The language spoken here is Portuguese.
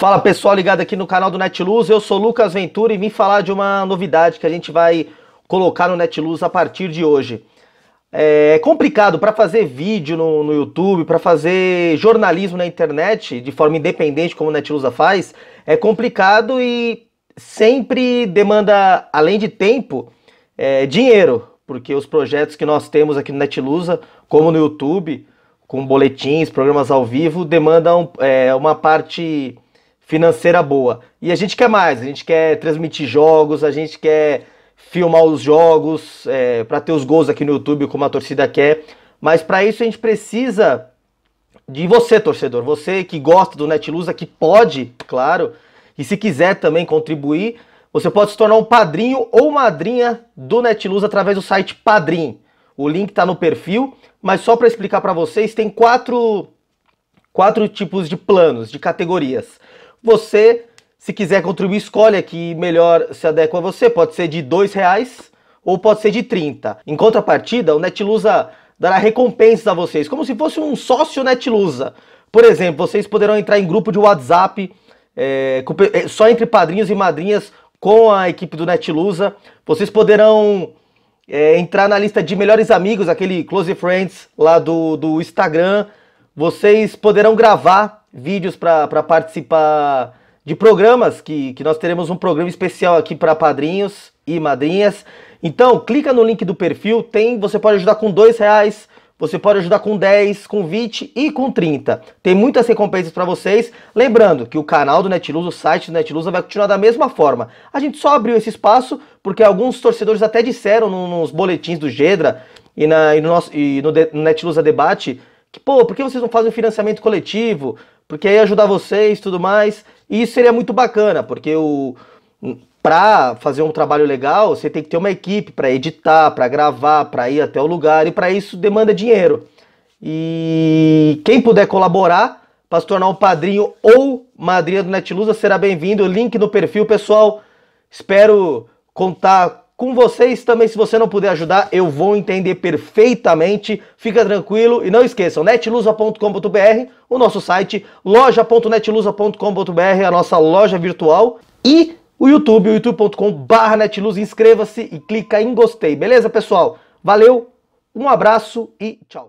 Fala pessoal ligado aqui no canal do Netluz, eu sou Lucas Ventura e vim falar de uma novidade que a gente vai colocar no Netluz a partir de hoje. É, é complicado para fazer vídeo no, no YouTube, para fazer jornalismo na internet de forma independente como o Netluza faz, é complicado e sempre demanda, além de tempo, é, dinheiro, porque os projetos que nós temos aqui no Netlusa, como no YouTube, com boletins, programas ao vivo, demandam é, uma parte financeira boa. E a gente quer mais, a gente quer transmitir jogos, a gente quer filmar os jogos, é, para ter os gols aqui no YouTube como a torcida quer. Mas para isso a gente precisa de você, torcedor, você que gosta do Netlusa, que pode, claro, e se quiser também contribuir, você pode se tornar um padrinho ou madrinha do Netluz através do site Padrim. O link está no perfil, mas só para explicar para vocês, tem quatro, quatro tipos de planos, de categorias. Você, se quiser contribuir, escolhe a que melhor se adequa a você. Pode ser de R$ reais ou pode ser de 30. Em contrapartida, o Netlusa dará recompensas a vocês, como se fosse um sócio Netlusa. Por exemplo, vocês poderão entrar em grupo de WhatsApp é, é só entre padrinhos e madrinhas com a equipe do Netlusa. Vocês poderão é, entrar na lista de melhores amigos, aquele Close Friends lá do, do Instagram. Vocês poderão gravar vídeos para participar de programas, que, que nós teremos um programa especial aqui para padrinhos e madrinhas. Então, clica no link do perfil, tem, você pode ajudar com dois reais, você pode ajudar com 10, com 20 e com 30. Tem muitas recompensas para vocês. Lembrando que o canal do Netluz o site do Netluz vai continuar da mesma forma. A gente só abriu esse espaço porque alguns torcedores até disseram nos boletins do Gedra e, na, e no, nosso, e no, de, no Debate que, pô, por que vocês não fazem o financiamento coletivo? Porque aí ajudar vocês tudo mais. E isso seria muito bacana, porque o hum, para fazer um trabalho legal, você tem que ter uma equipe para editar, para gravar, para ir até o lugar e para isso demanda dinheiro. E quem puder colaborar para se tornar um padrinho ou madrinha do Netlusa será bem-vindo. Link no perfil, pessoal. Espero contar com vocês também, se você não puder ajudar, eu vou entender perfeitamente. Fica tranquilo e não esqueçam, netlusa.com.br, o nosso site, loja.netlusa.com.br, a nossa loja virtual e o YouTube, youtube.com.br netlusa. Inscreva-se e clica em gostei, beleza, pessoal? Valeu, um abraço e tchau.